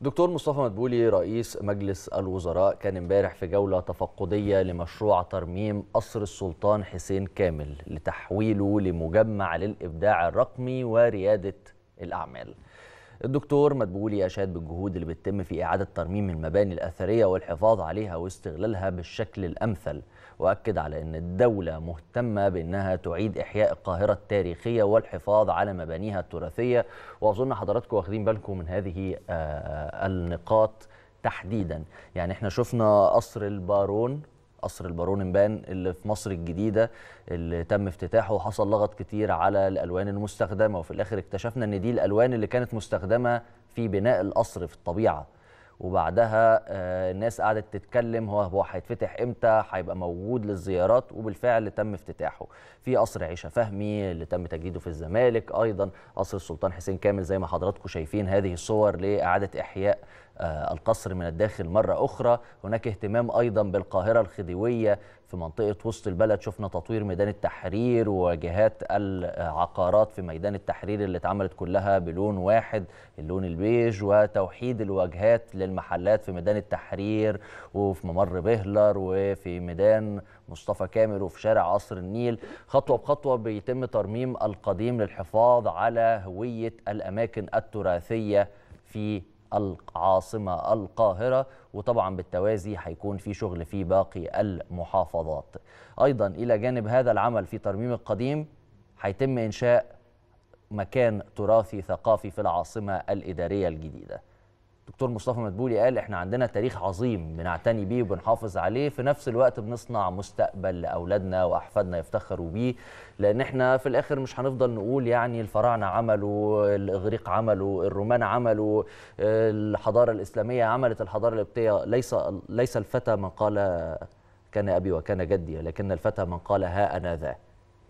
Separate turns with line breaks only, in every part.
دكتور مصطفى مدبولي رئيس مجلس الوزراء كان امبارح في جولة تفقدية لمشروع ترميم قصر السلطان حسين كامل لتحويله لمجمع للإبداع الرقمي وريادة الأعمال الدكتور مدبولي أشاد بالجهود اللي بتتم في إعادة ترميم المباني الأثرية والحفاظ عليها واستغلالها بالشكل الأمثل وأكد على أن الدولة مهتمة بأنها تعيد إحياء القاهرة التاريخية والحفاظ على مبانيها التراثية وأظن حضراتكم واخدين بالكم من هذه آه، آه، النقاط تحديدا يعني احنا شفنا قصر البارون قصر البارون مبان اللي في مصر الجديده اللي تم افتتاحه وحصل لغط كتير على الالوان المستخدمه وفي الاخر اكتشفنا ان دي الالوان اللي كانت مستخدمه في بناء القصر في الطبيعه وبعدها آه، الناس قعدت تتكلم هو هو هيتفتح امتى هيبقى موجود للزيارات وبالفعل تم افتتاحه في قصر عيشه فهمي اللي تم تجديده في الزمالك ايضا قصر السلطان حسين كامل زي ما حضراتكم شايفين هذه الصور لاعاده احياء آه، القصر من الداخل مرة أخرى هناك اهتمام أيضا بالقاهرة الخديوية في منطقة وسط البلد شفنا تطوير ميدان التحرير وواجهات العقارات في ميدان التحرير اللي اتعملت كلها بلون واحد اللون البيج وتوحيد الواجهات للمحلات في ميدان التحرير وفي ممر بهلر وفي ميدان مصطفى كامل وفي شارع قصر النيل خطوة بخطوة بيتم ترميم القديم للحفاظ على هوية الأماكن التراثية في العاصمة القاهرة وطبعا بالتوازي هيكون في شغل في باقي المحافظات أيضا إلى جانب هذا العمل في ترميم القديم هيتم إنشاء مكان تراثي ثقافي في العاصمة الإدارية الجديدة دكتور مصطفى مدبولي قال احنا عندنا تاريخ عظيم بنعتني بيه وبنحافظ عليه في نفس الوقت بنصنع مستقبل لاولادنا واحفادنا يفتخروا بيه لان احنا في الاخر مش هنفضل نقول يعني الفراعنه عملوا الاغريق عملوا الرومان عملوا الحضاره الاسلاميه عملت الحضاره القبطيه ليس ليس الفتى من قال كان ابي وكان جدي لكن الفتى من قال ها انا ذا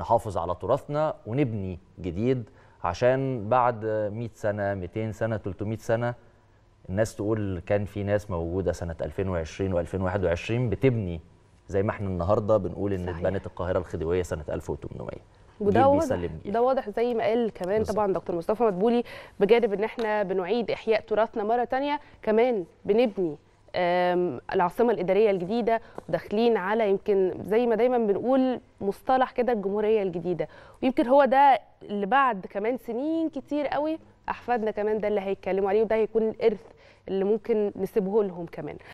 نحافظ على تراثنا ونبني جديد عشان بعد 100 سنه 200 سنه 300 سنه الناس تقول كان في ناس موجوده سنه 2020 و2021 بتبني زي ما احنا النهارده بنقول ان اتبنت القاهره الخديويه سنه 1800 وده واضح
ده واضح زي ما قال كمان بالزبط. طبعا دكتور مصطفى مدبولي بجانب ان احنا بنعيد احياء تراثنا مره ثانيه كمان بنبني العاصمه الاداريه الجديده وداخلين على يمكن زي ما دايما بنقول مصطلح كده الجمهوريه الجديده ويمكن هو ده اللي بعد كمان سنين كتير قوي احفادنا كمان ده اللي هيتكلموا عليه وده هيكون الارث اللي ممكن نسيبه لهم كمان